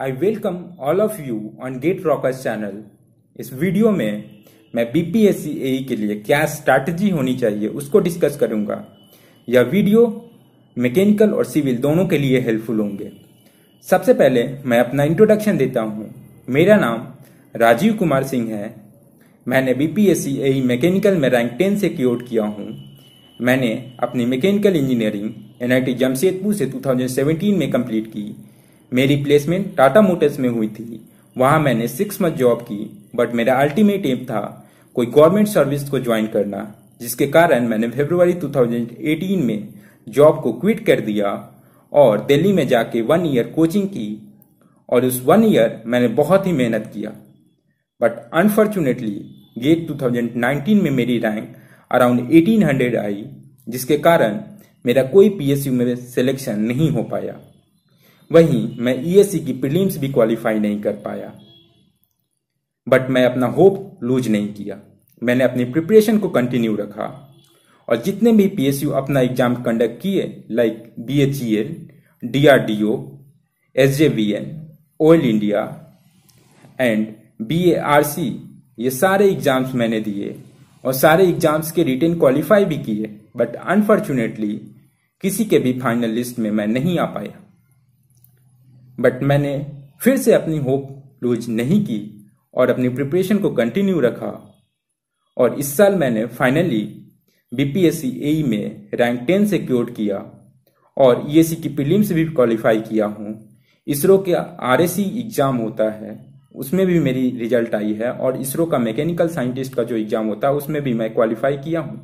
I welcome all of you on Gate Rockers channel इस video में मैं BPSC ए e के लिए क्या स्ट्रैटेजी होनी चाहिए उसको डिस्कस करूंगा यह वीडियो मैकेनिकल और सिविल दोनों के लिए हेल्पफुल होंगे सबसे पहले मैं अपना इंट्रोडक्शन देता हूँ मेरा नाम राजीव कुमार सिंह है मैंने B P S C mechanical में रैंक टेन से क्योर किया हूँ मैंने अपनी mechanical engineering N I T Jamshedpur से 2017 में कंप्लीट की मेरी प्लेसमेंट टाटा मोटर्स में हुई थी वहां मैंने सिक्स मंथ जॉब की बट मेरा अल्टीमेट एम था कोई गवर्नमेंट सर्विस को ज्वाइन करना जिसके कारण मैंने फेब्रुवरी 2018 में जॉब को क्विट कर दिया और दिल्ली में जाके वन ईयर कोचिंग की और उस वन ईयर मैंने बहुत ही मेहनत किया बट अनफॉर्चुनेटली गेट 2019 में मेरी रैंक अराउंड 1800 आई जिसके कारण मेरा कोई पीएसयू में सिलेक्शन नहीं हो पाया वहीं मैं ईएससी e की प्रीलिम्स भी क्वालिफाई नहीं कर पाया बट मैं अपना होप लूज नहीं किया मैंने अपनी प्रिपरेशन को कंटिन्यू रखा और जितने भी पीएसयू अपना एग्जाम कंडक्ट किए like B H E L D R D O S J V N Oil India and B A R C ये सारे एग्जाम्स मैंने दिए और सारे एग्जाम्स के रिटर्न क्वालिफाई भी किए बट अनफॉर्चुनेटली किसी के भी फाइनल लिस्ट में मैं नहीं आ पाया बट मैंने फिर से अपनी होप लूज नहीं की और अपनी प्रिपरेशन को कंटिन्यू रखा और इस साल मैंने फाइनली बीपीएससी ए में रैंक टेन से क्योर किया और ईएससी e की प्रीलिम्स भी क्वालिफाई किया हूँ इसरो के आर एग्ज़ाम e होता है उसमें भी मेरी रिजल्ट आई है और इसरो का मैकेनिकल साइंटिस्ट का जो एग्ज़ाम होता है उसमें भी मैं क्वालिफाई किया हूँ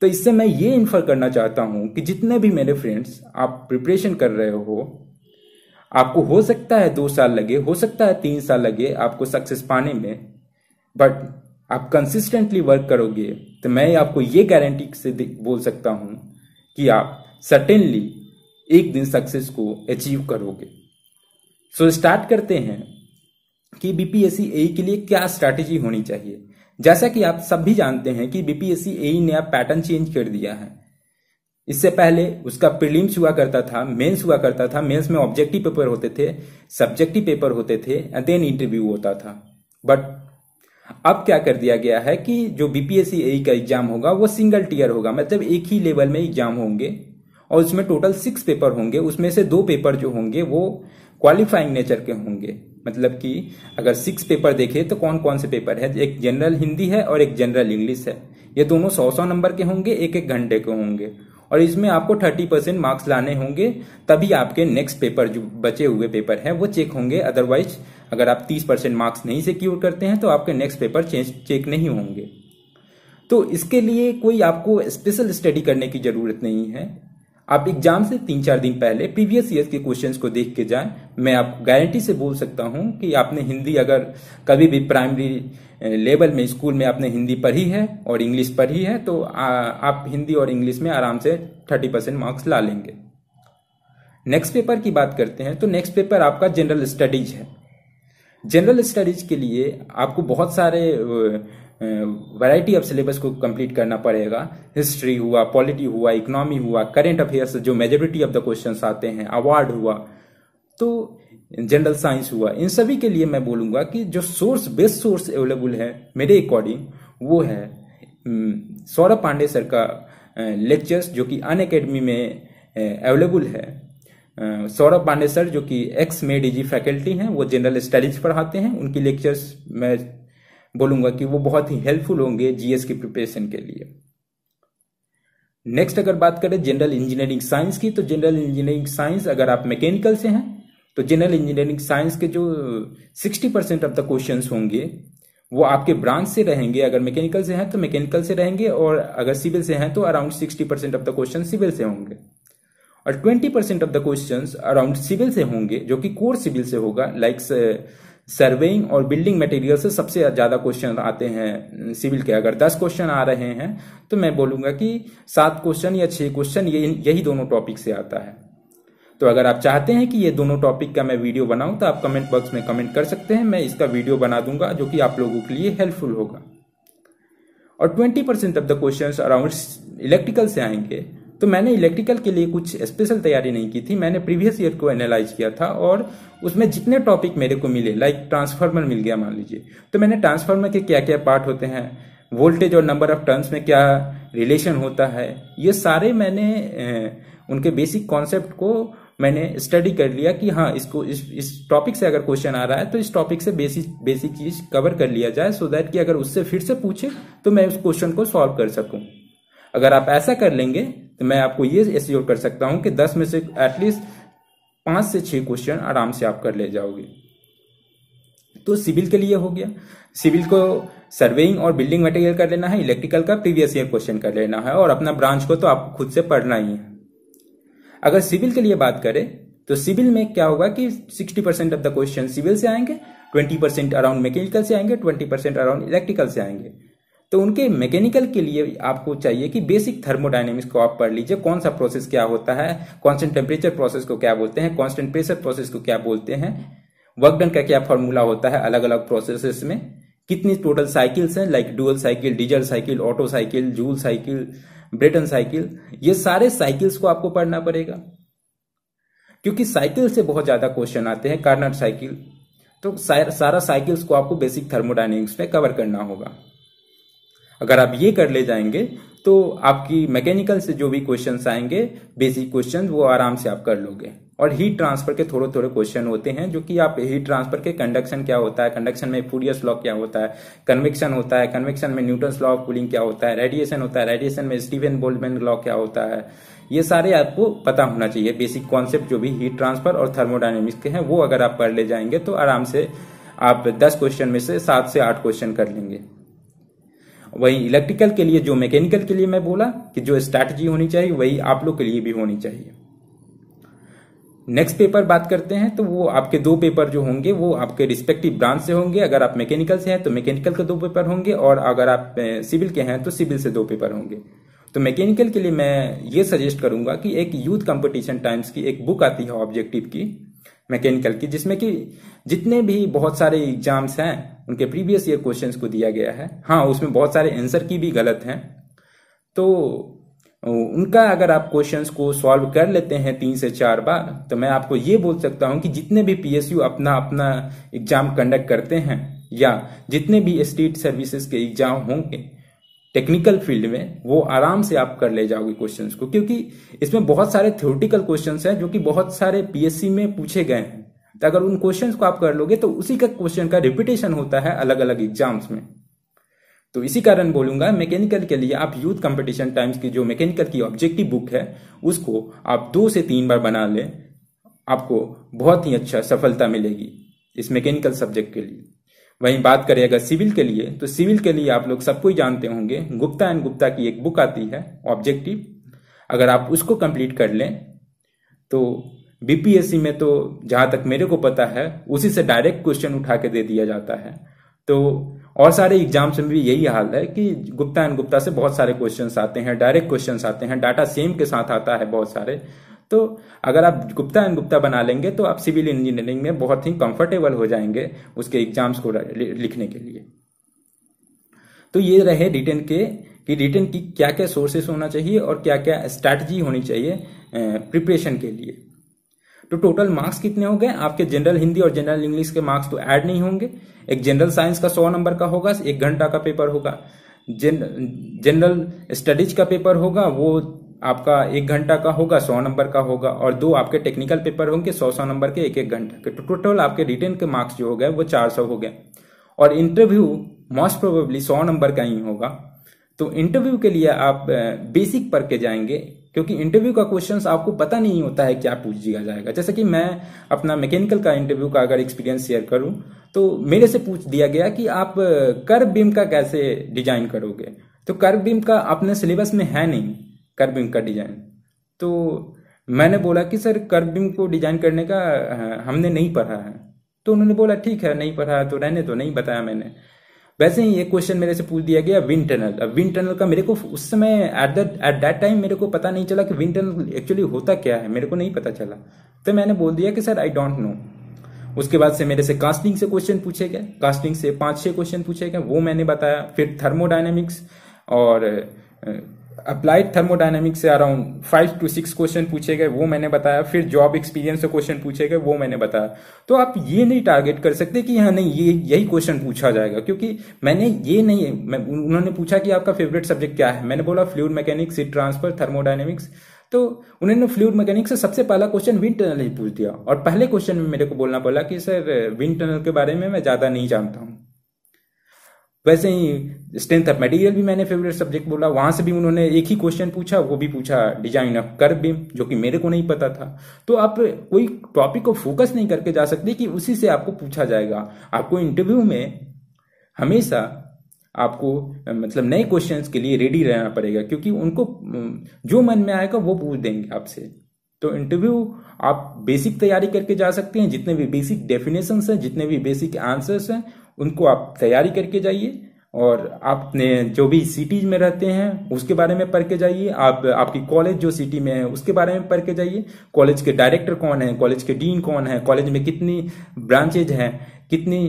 तो इससे मैं ये इन्फर करना चाहता हूँ कि जितने भी मेरे फ्रेंड्स आप प्रिपरेशन कर रहे हो आपको हो सकता है दो साल लगे हो सकता है तीन साल लगे आपको सक्सेस पाने में बट आप कंसिस्टेंटली वर्क करोगे तो मैं आपको ये गारंटी से बोल सकता हूं कि आप सर्टेनली एक दिन सक्सेस को अचीव करोगे सो so, स्टार्ट करते हैं कि बीपीएससी ए के लिए क्या स्ट्रैटेजी होनी चाहिए जैसा कि आप सब भी जानते हैं कि बीपीएससी ए नया पैटर्न चेंज कर दिया है इससे पहले उसका प्रीलिम्स हुआ करता था मेंस हुआ करता था मेंस में ऑब्जेक्टिव पेपर होते थे सब्जेक्टिव पेपर होते थे एंड देन इंटरव्यू होता था बट अब क्या कर दिया गया है कि जो बीपीएससी ए का एग्जाम होगा वो सिंगल टीयर होगा मतलब एक ही लेवल में एग्जाम होंगे और उसमें टोटल सिक्स पेपर होंगे उसमें से दो पेपर जो होंगे वो क्वालिफाइंग नेचर के होंगे मतलब कि अगर सिक्स पेपर देखे तो कौन कौन से पेपर है एक जनरल हिंदी है और एक जनरल इंग्लिश है ये दोनों सौ सौ नंबर के होंगे एक एक घंटे के होंगे और इसमें आपको थर्टी परसेंट मार्क्स लाने होंगे तभी आपके नेक्स्ट पेपर जो बचे हुए पेपर हैं वो चेक होंगे अदरवाइज अगर आप तीस परसेंट मार्क्स नहीं सिक्योर करते हैं तो आपके नेक्स्ट पेपर चेक नहीं होंगे तो इसके लिए कोई आपको स्पेशल स्टडी करने की जरूरत नहीं है आप एग्जाम से तीन चार दिन पहले प्रीवियस ईयर के क्वेश्चंस को देख के जाएं मैं आपको गारंटी से बोल सकता हूं कि आपने हिंदी अगर कभी भी प्राइमरी लेवल में स्कूल में आपने हिंदी पढ़ी है और इंग्लिश पढ़ी है तो आ, आप हिंदी और इंग्लिश में आराम से थर्टी परसेंट मार्क्स ला लेंगे नेक्स्ट पेपर की बात करते हैं तो नेक्स्ट पेपर आपका जनरल स्टडीज है जनरल स्टडीज के लिए आपको बहुत सारे वैरायटी ऑफ सिलेबस को कंप्लीट करना पड़ेगा हिस्ट्री हुआ पॉलिटी हुआ इकोनॉमी हुआ करेंट अफेयर्स जो मेजोरिटी ऑफ द क्वेश्चन आते हैं अवार्ड हुआ तो जनरल साइंस हुआ इन सभी के लिए मैं बोलूँगा कि जो सोर्स बेस्ट सोर्स अवेलेबल है मेरे अकॉर्डिंग वो है सौरभ पांडे सर का लेक्चर्स जो कि अन अकेडमी में अवेलेबल है सौरभ पांडे सर जो कि एक्स में डीजी फैकल्टी हैं वो जनरल स्टडीज पढ़ाते हैं उनकी लेक्चर्स मैं बोलूंगा कि वो बहुत ही हेल्पफुल होंगे जीएस की प्रिपरेशन के लिए नेक्स्ट अगर बात करें जनरल इंजीनियरिंग साइंस की तो जनरल इंजीनियरिंग साइंस अगर आप मैकेनिकल से हैं तो जनरल इंजीनियरिंग साइंस के जो 60 परसेंट ऑफ द क्वेश्चन होंगे वो आपके ब्रांच से रहेंगे अगर मैकेनिकल से हैं तो मैकेनिकल से रहेंगे और अगर सिविल से हैं तो around 60 percent of the question civil से होंगे और 20 percent of the question around civil से होंगे जो कि कोर सिविल से होगा लाइक like, uh, सर्वेइंग और बिल्डिंग मटेरियल से सबसे ज़्यादा क्वेश्चन आते हैं सिविल के अगर दस क्वेश्चन आ रहे हैं तो मैं बोलूंगा कि सात क्वेश्चन या छह क्वेश्चन ये यही दोनों टॉपिक से आता है तो अगर आप चाहते हैं कि ये दोनों टॉपिक का मैं वीडियो बनाऊं तो आप कमेंट बॉक्स में कमेंट कर सकते हैं मैं इसका वीडियो बना दूंगा जो कि आप लोगों के लिए हेल्पफुल होगा और 20% percent of the question around electrical से आएंगे तो मैंने इलेक्ट्रिकल के लिए कुछ स्पेशल तैयारी नहीं की थी मैंने प्रीवियस ईयर को एनालाइज किया था और उसमें जितने टॉपिक मेरे को मिले लाइक ट्रांसफार्मर मिल गया मान लीजिए तो मैंने ट्रांसफार्मर के क्या क्या पार्ट होते हैं वोल्टेज और नंबर ऑफ टर्न्स में क्या रिलेशन होता है ये सारे मैंने उनके बेसिक कॉन्सेप्ट को मैंने स्टडी कर लिया कि हाँ इसको इस इस टॉपिक से अगर क्वेश्चन आ रहा है तो इस टॉपिक से बेसिक बेसिक चीज कवर कर लिया जाए सो दैट कि अगर उससे फिर से पूछे तो मैं उस क्वेश्चन को सॉल्व कर सकूं अगर आप ऐसा कर लेंगे तो मैं आपको ये एश्योर e कर सकता हूं कि दस में से एटलीस्ट पांच से छह क्वेश्चन आराम से आप कर ले जाओगे तो सिविल के लिए हो गया सिविल को सर्वेइंग और बिल्डिंग मटेरियल कर लेना है इलेक्ट्रिकल का प्रीवियस ईयर क्वेश्चन कर लेना है और अपना ब्रांच को तो आपको खुद से पढ़ना ही है अगर सिविल के लिए बात करें तो सिविल में क्या होगा कि 60 percent of the question civil से आएंगे 20 परसेंट अराउंड मैकेनिकल से आएंगे 20 परसेंट अराउंड इलेक्ट्रिकल से आएंगे तो उनके मैकेनिकल के लिए आपको चाहिए कि बेसिक थर्मोडाइनेमिक्स को आप पढ़ लीजिए कौन सा प्रोसेस क्या होता है कॉन्स्टेंट टेम्परेचर प्रोसेस को क्या बोलते हैं कॉन्स्टेंट प्रेशर प्रोसेस को क्या बोलते हैं वर्क डन का क्या फॉर्मूला होता है अलग अलग प्रोसेस में कितनी टोटल साइकिल्स हैं like dual cycle diesel cycle Otto cycle Joule cycle Brayton cycle ये सारे साइकिल्स को आपको पढ़ना पड़ेगा क्योंकि साइकिल से बहुत ज्यादा क्वेश्चन आते हैं कार्नर साइकिल तो सारा साइकिल्स को आपको बेसिक थर्मोडाइनेमिक्स में कवर करना होगा अगर आप ये कर ले जाएंगे तो आपकी मैकेनिकल से जो भी क्वेश्चन आएंगे बेसिक क्वेश्चन वो आराम से आप कर लोगे और हीट ट्रांसफर के थोड़े थोड़े क्वेश्चन होते हैं जो कि आप हीट ट्रांसफर के कंडक्शन क्या होता है कंडक्शन में फूरियस लॉ क्या होता है कन्वेक्शन होता है कन्वेक्शन में न्यूटन लॉ ऑफ कूलिंग क्या होता है रेडिएशन होता है रेडिएशन में स्टीवन बोल्डमैन लॉ क्या होता है ये सारे आपको पता होना चाहिए बेसिक कॉन्सेप्ट जो भी हीट ट्रांसफर और थर्मोडाइनमिक्स के हैं वो अगर आप कर ले जाएंगे तो आराम से आप दस क्वेश्चन में से सात से आठ क्वेश्चन कर लेंगे वही इलेक्ट्रिकल के लिए जो मैकेनिकल के लिए मैं बोला कि जो स्ट्रैटेजी होनी चाहिए वही आप लोग के लिए भी होनी चाहिए नेक्स्ट पेपर बात करते हैं तो वो आपके दो पेपर जो होंगे वो आपके रिस्पेक्टिव ब्रांच से होंगे अगर आप मैकेनिकल से हैं तो मैकेनिकल के दो पेपर होंगे और अगर आप सिविल के हैं तो सिविल से दो पेपर होंगे तो मैकेनिकल के लिए मैं ये सजेस्ट करूंगा कि एक यूथ कंपटीशन टाइम्स की एक बुक आती है ऑब्जेक्टिव की मैकेनिकल की जिसमें कि जितने भी बहुत सारे एग्जाम्स हैं उनके प्रीवियस ईयर क्वेश्चंस को दिया गया है हाँ उसमें बहुत सारे आंसर की भी गलत हैं तो उनका अगर आप क्वेश्चंस को सॉल्व कर लेते हैं तीन से चार बार तो मैं आपको ये बोल सकता हूँ कि जितने भी पीएसयू अपना अपना एग्जाम कंडक्ट करते हैं या जितने भी स्टेट सर्विसेज के एग्जाम होंगे टेक्निकल फील्ड में वो आराम से आप कर ले जाओगे क्वेश्चंस को क्योंकि इसमें बहुत सारे थ्योरेटिकल क्वेश्चंस हैं जो कि बहुत सारे पीएससी में पूछे गए हैं तो अगर उन क्वेश्चंस को आप कर लोगे तो उसी का क्वेश्चन का रिपीटेशन होता है अलग अलग एग्जाम्स में तो इसी कारण बोलूंगा मैकेनिकल के लिए आप यूथ कंपटीशन टाइम्स की जो मैकेनिकल की ऑब्जेक्टिव बुक है उसको आप दो से तीन बार बना लें आपको बहुत ही अच्छा सफलता मिलेगी इस मैकेनिकल सब्जेक्ट के लिए वहीं बात करें अगर सिविल के लिए तो सिविल के लिए आप लोग सबको ही जानते होंगे गुप्ता एंड गुप्ता की एक बुक आती है ऑब्जेक्टिव अगर आप उसको कंप्लीट कर लें तो बीपीएससी में तो जहां तक मेरे को पता है उसी से डायरेक्ट क्वेश्चन उठा के दे दिया जाता है तो और सारे एग्जाम्स में भी यही हाल है कि गुप्ता एंड गुप्ता से बहुत सारे क्वेश्चन आते हैं डायरेक्ट क्वेश्चन आते हैं डाटा सेम के साथ आता है बहुत सारे तो अगर आप गुप्ता एंड गुप्ता बना लेंगे तो आप सिविल इंजीनियरिंग में बहुत ही कंफर्टेबल हो जाएंगे उसके एग्जाम्स को लिखने के लिए तो ये रहे रिटर्न के कि रिटर्न की क्या क्या सोर्सेस होना चाहिए और क्या क्या स्ट्रैटेजी होनी चाहिए प्रिपरेशन के लिए तो टोटल मार्क्स कितने हो गए आपके जनरल हिंदी और जनरल इंग्लिश के मार्क्स तो ऐड नहीं होंगे एक जनरल साइंस का सौ नंबर का होगा एक घंटा का पेपर होगा जनरल स्टडीज का पेपर होगा वो आपका एक घंटा का होगा सौ नंबर का होगा और दो आपके टेक्निकल पेपर होंगे सौ सौ नंबर के एक एक घंटा के टोटल तो आपके रिटर्न के मार्क्स जो हो गए वो चार सौ हो गए और इंटरव्यू मोस्ट प्रोबेबली सौ नंबर का ही होगा तो इंटरव्यू के लिए आप बेसिक पढ़ के जाएंगे क्योंकि इंटरव्यू का क्वेश्चन आपको पता नहीं होता है क्या पूछ दिया जाएगा जैसे कि मैं अपना मैकेनिकल का इंटरव्यू का अगर एक्सपीरियंस शेयर करूं तो मेरे से पूछ दिया गया कि आप कर्व बीम का कैसे डिजाइन करोगे तो कर्व बीम का अपने सिलेबस में है नहीं कर्बिंग का डिज़ाइन तो मैंने बोला कि सर कर्बिंग को डिज़ाइन करने का हमने नहीं पढ़ा है तो उन्होंने बोला ठीक है नहीं पढ़ा तो रहने तो नहीं बताया मैंने वैसे ही एक क्वेश्चन मेरे से पूछ दिया गया विंड टनल अब विंड टनल का मेरे को उस समय at that at that time मेरे को पता नहीं चला कि विंड टनल एक्चुअली होता क्या है मेरे को नहीं पता चला तो मैंने बोल दिया कि सर आई डोंट नो उसके बाद से मेरे से कास्टिंग से क्वेश्चन पूछे गए कास्टिंग से पांच छह क्वेश्चन पूछे गए वो मैंने बताया फिर थर्मोडाइनमिक्स और अप्लाइड थर्मोडाइनमिक से around five to six question पूछे गए वो मैंने बताया फिर जॉब एक्सपीरियंस से क्वेश्चन पूछे गए वो मैंने बताया तो आप ये नहीं टारगेट कर सकते कि हाँ नहीं ये यही क्वेश्चन पूछा जाएगा क्योंकि मैंने ये नहीं मैं उन्होंने पूछा कि आपका फेवरेट सब्जेक्ट क्या है मैंने बोला fluid mechanics heat transfer thermodynamics तो उन्होंने फ्लूड मैकेनिक्स से सबसे पहला क्वेश्चन विंड टनल ही पूछ दिया और पहले क्वेश्चन में मेरे को बोलना पड़ा कि सर विंड टनल के बारे में मैं ज़्यादा नहीं जानता हूँ वैसे ही स्ट्रेंथ ऑफ मटेरियल भी मैंने फेवरेट सब्जेक्ट बोला वहां से भी उन्होंने एक ही क्वेश्चन पूछा वो भी पूछा डिजाइन ऑफ कर बीम जो कि मेरे को नहीं पता था तो आप कोई टॉपिक को फोकस नहीं करके जा सकते कि उसी से आपको पूछा जाएगा आपको इंटरव्यू में हमेशा आपको मतलब नए क्वेश्चंस के लिए रेडी रहना पड़ेगा क्योंकि उनको जो मन में आएगा वो पूछ देंगे आपसे तो इंटरव्यू आप बेसिक तैयारी करके जा सकते हैं जितने भी बेसिक डेफिनेशन हैं जितने भी बेसिक आंसर्स हैं उनको आप तैयारी करके जाइए और आपने जो भी सिटीज में रहते हैं उसके बारे में पढ़ के जाइए आप आपकी कॉलेज जो सिटी में है उसके बारे में पढ़ के जाइए कॉलेज के डायरेक्टर कौन है कॉलेज के डीन कौन है कॉलेज में कितनी ब्रांचेज हैं कितनी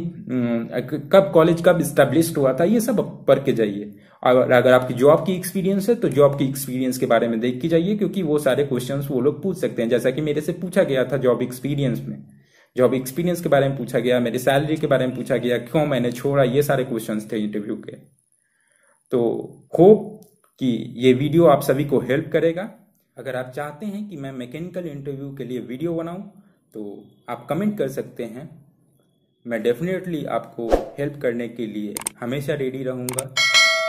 कब कॉलेज कब इस्टेब्लिश हुआ था ये सब पढ़ के जाइए और अगर आपकी जॉब की एक्सपीरियंस है तो जॉब की एक्सपीरियंस के बारे में देख के जाइए क्योंकि वो सारे क्वेश्चन वो लोग पूछ सकते हैं जैसा कि मेरे से पूछा गया था जॉब एक्सपीरियंस में जॉब एक्सपीरियंस के बारे में पूछा गया मेरे सैलरी के बारे में पूछा गया क्यों मैंने छोड़ा ये सारे क्वेश्चन थे इंटरव्यू के तो होप कि ये वीडियो आप सभी को हेल्प करेगा अगर आप चाहते हैं कि मैं मैकेनिकल इंटरव्यू के लिए वीडियो बनाऊं तो आप कमेंट कर सकते हैं मैं डेफिनेटली आपको हेल्प करने के लिए हमेशा रेडी रहूँगा